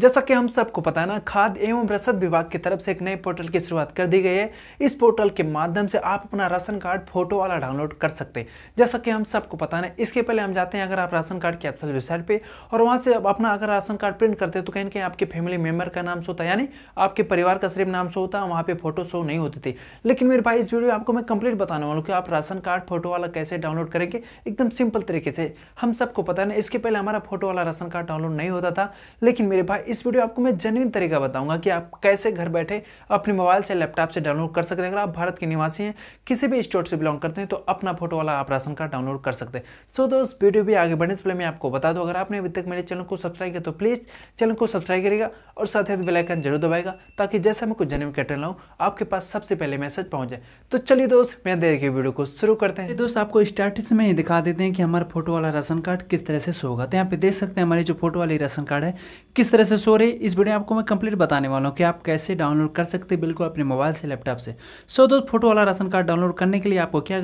जैसा कि हम सबको पता है ना खाद्य एवं रसद विभाग की तरफ से एक नए पोर्टल की शुरुआत कर दी गई है इस पोर्टल के माध्यम से आप अपना राशन कार्ड फोटो वाला डाउनलोड कर सकते हैं जैसा कि हम सबको पता है इसके पहले हम जाते हैं अगर आप राशन कार्ड की एप्सल वेबसाइट पर और वहाँ से अपना अगर राशन कार्ड प्रिंट करते हैं तो कहीं कहीं आपके फैमिली मेम्बर का नाम सोता होता है यानी आपके परिवार का सिर्फ नाम शो होता है वहाँ पर फोटो शो नहीं होती थी लेकिन मेरे भाई इस वीडियो आपको मैं कंप्लीट बताने वाला हूँ कि आप राशन कार्ड फोटो वाला कैसे डाउनलोड करेंगे एकदम सिंपल तरीके से हम सबको पता है ना इसके पहले हमारा फोटो वाला राशन कार्ड डाउनलोड नहीं होता था लेकिन मेरे भाई इस वीडियो आपको मैं जेनविन तरीका बताऊंगा कि आप कैसे घर बैठे अपने मोबाइल से लैपटॉप से डाउनलोड कर सकते हैं अगर आप भारत के निवासी हैं किसी भी स्टोर से बिलोंग करते हैं तो अपना फोटो वाला आप राशन कार्ड डाउनलोड कर सकते हैं सो दोस्त वीडियो भी आगे बढ़ने से पहले मैं आपको बता दूँ अगर आपने अभी तक मेरे चैनल को सब्सक्राइब किया तो प्लीज़ चैनल को सब्सक्राइब करेगा और साथ ही बेलाइकन जरूर दबाएगा ताकि जैसे मैं कुछ जेनविन कैटर लाऊँ आपके पास सबसे पहले मैसेज पहुँच जाए तो चलिए दोस्त मैं देर के वीडियो को शुरू करते हैं तो दोस्त आपको स्टार्टिंग में ही दिखा देते हैं कि हमारा फोटो वाला राशन कार्ड किस तरह से शो होगा तो यहाँ पे देख सकते हैं हमारे जो फोटो वाली राशन कार्ड है किस तरह रहे इस वीडियो में आपको मैं कंप्लीट बताने वाला हूँ कि आप कैसे डाउनलोड कर सकते हैं बिल्कुल अपने मोबाइल से लैपटॉप से सो दोस्त फोटो वाला राशन कार्ड डाउनलोड करने के लिए आपको क्या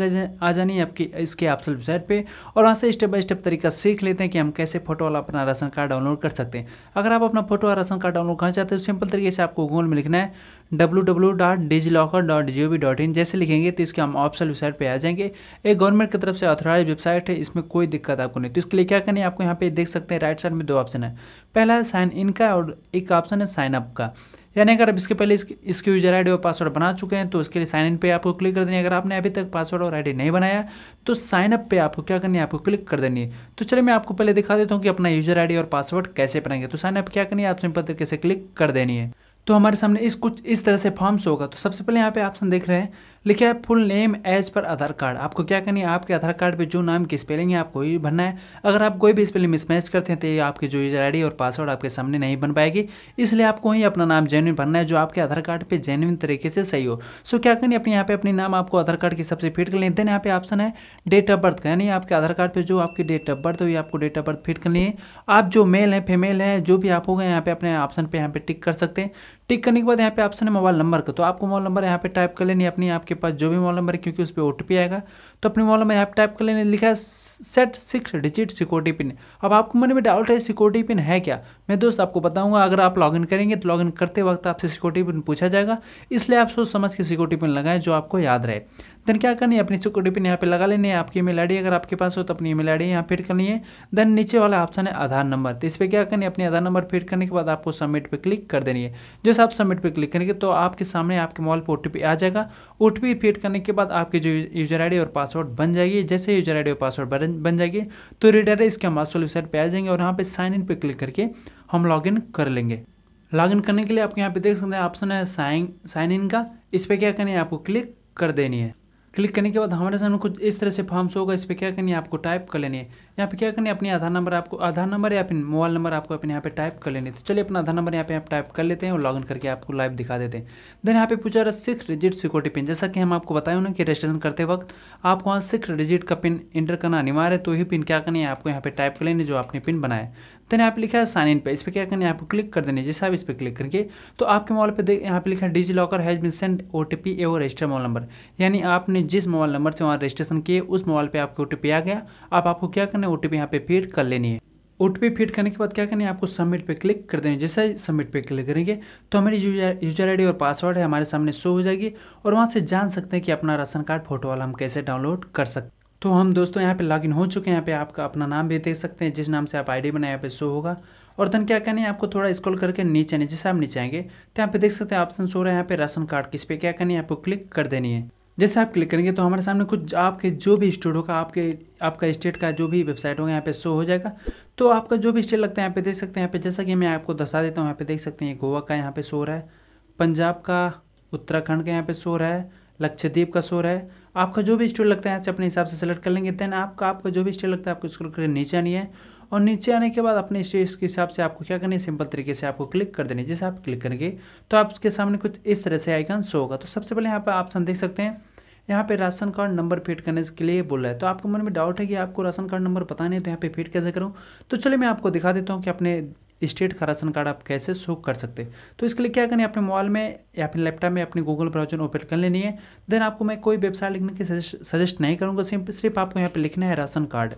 आ जानी है आपकी इसके आप वेबसाइट पर और वहाँ से स्टेप बाई स्टेप तरीका सीख लेते हैं कि हम कैसे फोटो वाला अपना राशन कार्ड डाउनलोड कर सकते हैं अगर आप अपना फोटो वाला राशन कार्ड डाउनलोड करना चाहते तो सिंपल तरीके से आपको गूगल में लिखना है इन जैसे लिखेंगे तो इसके हम ऑप्शन वेबसाइट पे आ जाएंगे एक गवर्नमेंट की तरफ से ऑथोराइज वेबसाइट है इसमें कोई दिक्कत आपको नहीं तो इसके लिए क्या करनी है आपको यहाँ पे देख सकते हैं राइट साइड में दो ऑप्शन है पहला है साइन इन का और एक ऑप्शन है साइन अप का यानी अगर आप इसके पहले इसके, इसके यूजर आईडी और पासवर्ड बना चुके हैं तो इसके लिए साइन इन पे आपको क्लिक कर देनी है अगर आपने अभी तक पासवर्ड और आईडी नहीं बनाया तो साइन अप पे आपको क्या करनी है आपको क्लिक कर देनी है तो चलिए मैं आपको पहले दिखा देता हूँ कि अपना यूजर आईडी और पासवर्ड कैसे बनाएंगे तो साइन अप क्या करनी है आप सिंपल तरीके से क्लिक कर देनी है तो हमारे सामने इस कुछ इस तरह से फॉर्म्स होगा तो सबसे पहले यहाँ पे ऑप्शन देख रहे हैं लिखा है फुल नेम एज पर आधार कार्ड आपको क्या करनी है आपके आधार कार्ड पर जो नाम की स्पेलिंग है आपको ही भरना है अगर आप कोई भी स्पेलिंग मिसमैच करते हैं तो ये आपकी जो यूजर आई और पासवर्ड आपके सामने नहीं बन पाएगी इसलिए आपको ही अपना नाम जेनविन भरना है जो आपके आधार कार्ड पर जेन्यून तरीके से सही हो सो क्या करनी अपने यहाँ पे अपने नाम आपको आधार कार्ड के सबसे फिट कर लें देन यहाँ पे ऑप्शन है डेट ऑफ बर्थ का यानी आपके आधार कार्ड पर जो आपकी डेट ऑफ बर्थ हो ये आपको डेट ऑफ बर्थ फिट कर है आप जो मेल है फीमेल हैं जो भी आप गए यहाँ पे अपने ऑप्शन पर यहाँ पे टिक कर सकते हैं टिक करने के बाद यहाँ पे ऑप्शन है मोबाइल नंबर का तो आपको मोबाइल नंबर यहाँ पे टाइप कर लेनी अपनी आपके पास जो भी मोबाइल नंबर है क्योंकि उस पर ओ आएगा तो अपने मोबाइल नंबर यहाँ पे टाइप कर लेने लिखा है set six digit security pin अब आपको मन में डाउट है सिक्योरिटी पिन है क्या मैं दोस्त आपको बताऊंगा अगर आप लॉगिन करेंगे तो लॉग करते वक्त आपसे सिक्योरिटी पिन पूछा जाएगा इसलिए आप सोच समझ के सिक्योरिटी पिन लगाएं जो आपको याद रहे देन क्या करनी है अपनी सिक्योरिटी पिन यहाँ पे लगा लेनी है आपकी ईमेल आई अगर आपके पास हो तो अपनी ईमेल आई यहाँ फिट करनी है देन नीचे वाला ऑप्शन है आधार नंबर तो इस पर क्या करनी है अपने आधार नंबर फिट करने के बाद आपको सबमिट पर क्लिक कर देनी है जैसे आप सबमिट पर क्लिक करेंगे तो आपके सामने आपके मोबाइल पर ओ आ जाएगा ओ फिट करने के बाद आपकी जो यूजर आई और पासवर्ड बन जाएगी जैसे यूजर आई और पासवर्ड बन जाएगी तो रीडर इसके हम वास्तव वेबसाइट पर आ जाएंगे और यहाँ पर साइन इन पर क्लिक करके हम इन कर लेंगे लॉगिन करने के लिए आपके यहाँ पे देख सकते हैं ऑप्शन है साइन साइन इन का इस पर क्या करनी है आपको क्लिक कर देनी है क्लिक करने के बाद हमारे सामने कुछ इस तरह से फॉर्म्स होगा इस पर क्या करनी है आपको टाइप कर लेनी है यहाँ पे क्या करनी है अपनी आधार नंबर आपको आधार नंबर या फिर मोबाइल नंबर आपको अपने यहाँ पे टाइप कर लेने तो चलिए अपना आधार नंबर यहाँ पे आप टाइप कर लेते हैं और लॉगिन करके आपको लाइव दिखा देते हैं देन यहाँ पे पूछा रहा सिक्स डिजिट सिक्योरिटी पिन जैसा कि हम आपको बताए ना कि रजिस्ट्रेशन करते वक्त आपको वहाँ सिक्स डिजिट का पिन इंटर करना अनिवार्य है तो ही पिन क्या करनी है आपको यहाँ पे टाइप कर लेनी जो आपने पिन बनाया देन यहाँ पे लिखा है साइन इन पे इस पर क्या करना है आपको क्लिक कर देने जैसे आप इस पर क्लिक करेंगे तो आपके मोबाइल पे देख यहाँ पे लिखा है DigiLocker has been send O T P a register mobile number यानी आपने जिस मोबाइल नंबर से वहाँ रजिस्ट्रेशन किए उस मोबाइल पर आपको ओ आ गया आप आपको क्या करना आपने ओ टी पे फिट कर लेनी है ओ टी फिट करने के बाद क्या करना है आपको सबमिट पे क्लिक कर देना जैसे ही सबमिट पे क्लिक करेंगे तो हमारी यूजर आई डी और पासवर्ड है हमारे सामने शो हो जाएगी और वहाँ से जान सकते हैं कि अपना राशन कार्ड फोटो वाला हम कैसे डाउनलोड कर सकते हैं तो हम दोस्तों यहाँ पे लॉगिन हो चुके हैं यहाँ पे आपका अपना नाम भी देख सकते हैं जिस नाम से आप आई डी बनाए यहाँ पे शो होगा और देन क्या करना है आपको थोड़ा स्क्रॉल करके नीचे आने जैसे आप नीचे आएंगे तो यहाँ पे देख सकते हैं ऑप्शन शो रहा है यहाँ पे राशन कार्ड किस पे क्या करनी है आपको क्लिक कर देनी है जैसे आप क्लिक करेंगे तो हमारे सामने कुछ आपके जो भी स्टेट होगा आपके आपका स्टेट का जो भी वेबसाइट होगा यहाँ पे शो हो जाएगा तो आपका जो भी स्टेट लगता है यहाँ पे देख सकते हैं यहाँ पे जैसा कि मैं आपको दर्शा देता हूँ यहाँ पे देख सकते हैं गोवा का यहाँ पे शो रहा है पंजाब का उत्तराखंड का यहाँ पे शो रहा है लक्षद्वीप का शो रहा है आपका जो भी स्टेट लगता है यहाँ से अपने हिसाब से सेलेक्ट कर लेंगे देन आपका आपका जो भी स्टेट लगता है आपको स्क्रॉल करके नीचे नहीं है और नीचे आने के बाद अपने स्टेज के हिसाब से आपको क्या करनी है सिंपल तरीके से आपको क्लिक कर देने जैसे आप क्लिक करेंगे तो आपके सामने कुछ इस तरह से आइकन शो होगा तो सबसे पहले यहाँ पर ऑप्शन देख सकते हैं यहाँ पे राशन कार्ड नंबर फिट करने के लिए बोल रहा है तो आपके मन में डाउट है कि आपको राशन कार्ड नंबर पता नहीं है तो यहाँ पे फिट कैसे करूँ तो चलिए मैं आपको दिखा देता हूँ कि अपने स्टेट का राशन कार्ड आप कैसे शो कर सकते हैं तो इसके लिए क्या करना है अपने मोबाइल में या अपने लैपटॉप में अपने गूगल ब्राउजर ओपन कर लेनी है देन आपको मैं कोई वेबसाइट लिखने की सजेस्ट नहीं करूँगा सिर्फ आपको यहाँ पर लिखना है राशन कार्ड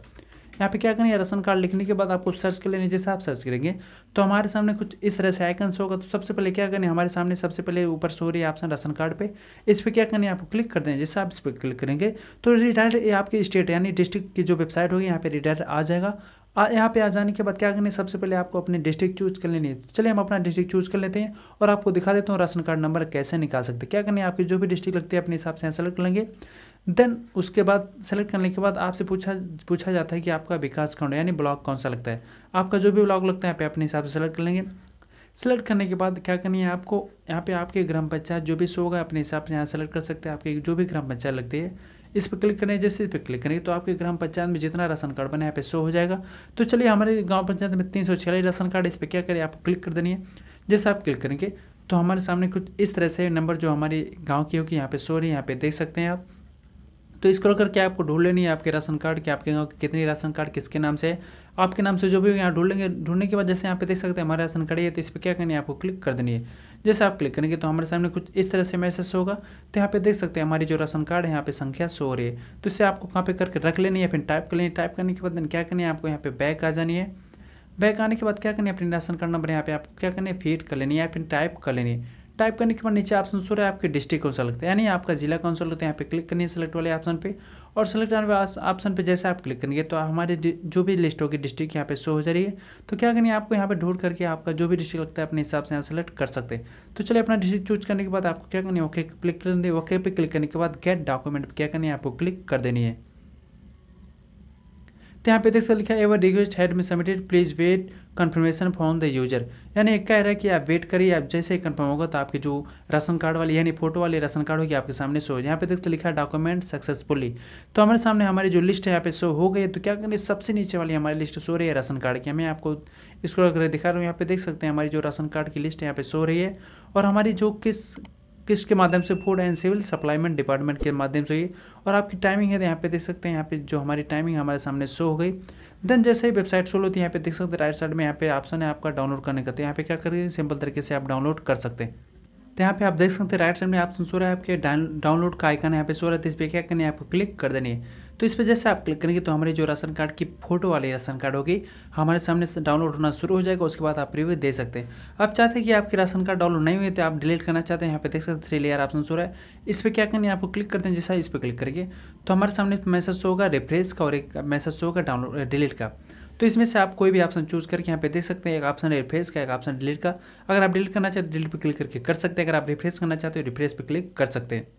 यहाँ पे क्या करें या राशन कार्ड लिखने के बाद आपको सर्च कर लेने जैसे आप सर्च करेंगे तो हमारे सामने कुछ इस तरह से आइकन होगा तो सबसे पहले क्या करें हमारे सामने सबसे पहले ऊपर शो रही है ऑप्शन राशन कार्ड पे इस पर क्या करें आपको क्लिक कर दें जैसे आप इस पर क्लिक करेंगे तो रिटायर्ड आपके स्टेट यानी डिस्ट्रिक्ट की जो वेबसाइट होगी यहाँ पर रिडायरेक्ट आ जाएगा यहाँ पे आ जाने के बाद क्या करना है सबसे पहले आपको अपने डिस्ट्रिक्ट चूज कर लेनी है तो चलिए हम अपना डिस्ट्रिक्ट चूज कर लेते हैं और आपको दिखा देता हूँ राशन कार्ड नंबर कैसे निकाल सकते हैं क्या करना है आपकी जो भी डिस्ट्रिक्ट लगती है अपने हिसाब से यहाँ सेलेक्ट कर लेंगे देन उसके बाद सेलेक्ट करने के बाद आपसे पूछा पूछा जाता है कि आपका विकास खंड यानी ब्लॉक कौन सा लगता है आपका जो भी ब्लॉक लगता है यहाँ पे अपने हिसाब से सेलेक्ट कर लेंगे सेलेक्ट करने के बाद क्या करनी है आपको यहाँ पे आपके ग्राम पंचायत जो भी सो होगा अपने हिसाब से यहाँ सेलेक्ट कर सकते हैं आपके जो भी ग्राम पंचायत लगती है इस पर क्लिक करेंगे जैसे इस पर क्लिक करेंगे तो आपके ग्राम पंचायत में जितना राशन कार्ड बना है यहाँ पे शो हो जाएगा तो चलिए हमारे गाँव पंचायत में तीन सौ छियालीस राशन कार्ड इस पर क्या करें आप क्लिक कर देनी है जैसे आप क्लिक करेंगे तो हमारे सामने कुछ इस तरह से नंबर जो हमारे गाँव की होगी यहाँ पे शो रही है यहाँ पे देख सकते हैं आप तो इसको करके आपको ढूंढ लेनी है आपके राशन कार्ड के आपके गाँव के कितने राशन कार्ड किसके नाम से है आपके नाम से जो भी हो यहाँ ढूंढ लेंगे ढूंढने के बाद जैसे यहाँ पे देख सकते हैं हमारा राशन कार्ड है तो इस पर क्या करनी है आपको क्लिक कर देनी है जैसे आप क्लिक करेंगे तो हमारे सामने कुछ इस तरह से मैसेज होगा तो यहाँ पे देख सकते हैं हमारी जो राशन कार्ड है यहाँ पे संख्या सो रही है तो इसे आपको कहाँ पे करके रख लेनी है फिर टाइप कर लेनी टाइप करने के बाद क्या करनी है आपको यहाँ पे बैक आ जानी है बैक आने के बाद क्या करनी है अपनी राशन कार्ड नंबर यहाँ पे आपको क्या करनी है फीड कर लेनी है या फिर टाइप कर लेनी है टाइप करने के बाद नीचे ऑप्शन सो रहा है आपके डिस्ट्रिक्ट कौन सा लगता है यानी आपका जिला कौन सा लगता है यहाँ पे क्लिक करनी है सेलेक्ट वाले ऑप्शन पे और सेलेक्ट ऑप्शन पे जैसे आप क्लिक करेंगे तो हमारे जो भी लिस्ट होगी डिस्ट्रिक्ट यहाँ पे शो हो जा रही है तो क्या करेंगे आपको यहाँ पे ढूंढ करके आपका जो भी डिस्ट्रिक्ट लगता है अपने हिसाब से यहाँ सेलेक्ट कर सकते हैं तो चलिए अपना डिस्ट्रिक्ट चूज करने के बाद आपको क्या करनी है ओके क्लिक कर देंगे ओके पे क्लिक करने के बाद गेट डॉक्यूमेंट क्या करनी है आपको क्लिक कर देनी है तो यहाँ पे देख सकते लिखा है एवर रिक्वेस्ट हेड में submitted please wait confirmation from the user यानी एक कह रहा है कि आप वेट करिए आप जैसे ही कन्फर्म होगा तो आपके जो राशन कार्ड वाली यानी फोटो वाली राशन कार्ड होगी आपके सामने शो यहाँ पे देखते लिखा है डॉक्यूमेंट सक्सेसफुली तो हमारे सामने हमारी जो लिस्ट है यहाँ पे शो हो गई तो क्या करेंगे सबसे नीचे वाली हमारी लिस्ट शो रही है राशन कार्ड की मैं आपको इसको अगर दिखा रहा हूँ यहाँ पे देख सकते हैं हमारी जो राशन कार्ड की लिस्ट यहाँ पे शो रही है और हमारी जो किस किसके माध्यम से food and civil supplies department के माध्यम से हुई और आपकी टाइमिंग है तो यहाँ पे देख सकते हैं यहाँ पे जो हमारी टाइमिंग हमारे सामने शो हो गई देन जैसे ही वेबसाइट शो होती तो है यहाँ पे देख सकते हैं राइट साइड में यहाँ पे ऑप्शन है आपका डाउनलोड करने का तो यहाँ पे क्या करिए सिंपल तरीके से आप डाउनलोड कर सकते हैं तो यहाँ पे आप देख सकते हैं राइट साइड में ऑप्शन सो रहा है आपके डाउनलोड का आइकन यहाँ पे सो रहा है तो इस पर क्या करनी है आपको क्लिक कर देनी है तो इस पर जैसे आप क्लिक करेंगे तो हमारे जो राशन कार्ड की फोटो वाली राशन कार्ड होगी हमारे सामने से डाउनलोड होना शुरू हो जाएगा उसके बाद आप रिव्यू दे सकते हैं आप चाहते हैं कि आपके राशन कार्ड डाउनलोड नहीं हुए तो आप डिलीट करना चाहते हैं यहाँ पे देख सकते हैं थ्री लेयर ऑप्शन शो रहा है इस पर क्या करना है आपको क्लिक करते हैं जैसा इस पर क्लिक करिए तो हमारे सामने मैसेज शो होगा रिफ्रेश का और एक मैसेज शो होगा डाउनलोड डिलीट का तो इसमें से आप कोई भी ऑप्शन चूज करके यहाँ पे देख सकते हैं एक ऑप्शन है रिफ्रेश का एक ऑप्शन डिलीट का अगर आप डिलीट करना चाहते हैं डिलीट पर क्लिक करके कर सकते हैं अगर आप रिफ्रेश करना चाहते हो रिफ्रेश पर क्लिक कर सकते हैं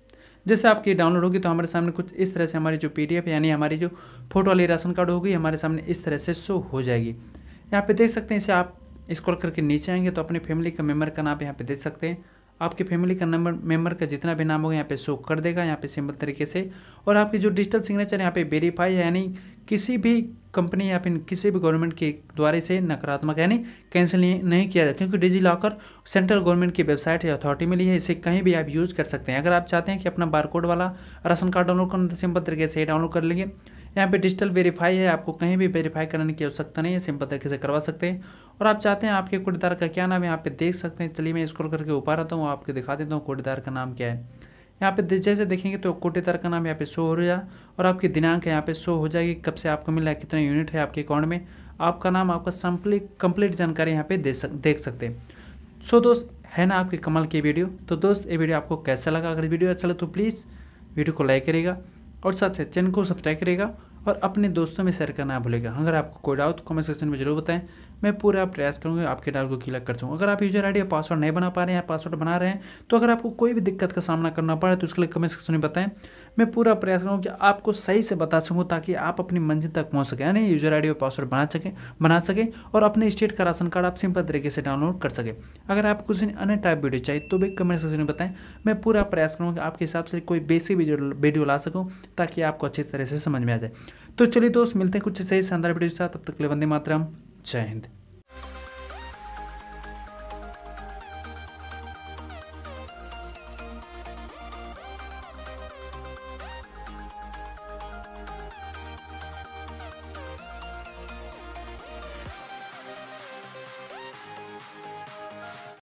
जैसे आपकी डाउनलोड होगी तो हमारे सामने कुछ इस तरह से हमारी जो पी यानी हमारी जो फोटो वाली राशन कार्ड होगी हमारे सामने इस तरह से शो हो जाएगी यहाँ पे देख सकते हैं इसे आप स्क्रॉल करके नीचे आएंगे तो अपने फैमिली का मेम्बर का नाम यहाँ पे देख सकते हैं आपके फैमिली का नंबर मेंबर का जितना भी नाम होगा यहाँ पे शो कर देगा यहाँ पे सिंपल तरीके से और आपकी जो डिजिटल सिग्नेचर यहाँ पे वेरीफाई यानी किसी भी कंपनी या फिर किसी भी गवर्नमेंट के द्वारा इसे नकारात्मक यानी कैंसिल नहीं किया जाए क्योंकि डिजी लॉकर सेंट्रल गवर्नमेंट की वेबसाइट या अथॉरिटी मिली है इसे कहीं भी आप यूज़ कर सकते हैं अगर आप चाहते हैं कि अपना बारकोड वाला राशन कार्ड डाउनलोड करना सिंपल तरीके से डाउनलोड कर लेंगे यहाँ पे डिजिटल वेरीफाई है आपको कहीं भी वेरीफाई करने की आवश्यकता नहीं है सिम तरीके से करवा सकते हैं और आप चाहते हैं आपके कुर्दार का क्या नाम है यहाँ पे देख सकते हैं चलिए मैं स्क्रॉल करके ऊपर आता हूँ आपके दिखा देता हूँ कुर्दार का नाम क्या है यहाँ पे जैसे देखेंगे तो कोटे तार का नाम यहाँ पे शो हो जाएगा और आपकी दिनांक है यहाँ पे शो हो जाएगी कब से आपको मिला है कितना यूनिट है आपके अकाउंट में आपका नाम आपका सम्पली कंप्लीट जानकारी यहाँ पे दे सक देख सकते हैं सो दोस्त है ना आपकी कमल की वीडियो तो दोस्त ये वीडियो आपको कैसा लगा अगर वीडियो अच्छा लगे तो प्लीज़ वीडियो को लाइक करेगा और साथ ही चैनल को सब्सक्राइब करेगा और अपने दोस्तों में शेयर करना भूलेगा अगर आपको कोई डाउट कमेंट सेक्शन में जरूर बताएं मैं पूरा प्रयास करूँगी आपके डाउट को क्लियर कर सकूँ अगर आप यूजर आईडी या पासवर्ड नहीं बना पा रहे हैं या पासवर्ड बना रहे हैं तो अगर आपको कोई भी दिक्कत का सामना करना पड़े तो उसके लिए कमेंट सेक्शन में बताएं मैं पूरा प्रयास करूँ कि आपको सही से बता सकूँ ताकि आप अपनी मंजिल तक पहुँच सकें यानी यूजर आई और पासवर्ड बना सकें बना सकें और अपने स्टेट का राशन कार्ड आप सिंपल तरीके से डाउनलोड कर सकें अगर आप कुछ अन्य टाइप वीडियो चाहिए तो भी कमेंट सेक्शन में बताएं मैं पूरा प्रयास करूँगा कि आपके हिसाब से कोई बेसिक वीडियो ला सकूँ ताकि आपको अच्छी तरह से समझ में आ जाए तो चलिए दोस्त मिलते हैं कुछ ऐसे शानदार वीडियो के साथ तब तक के लिए वंदे मातरम जय हिंद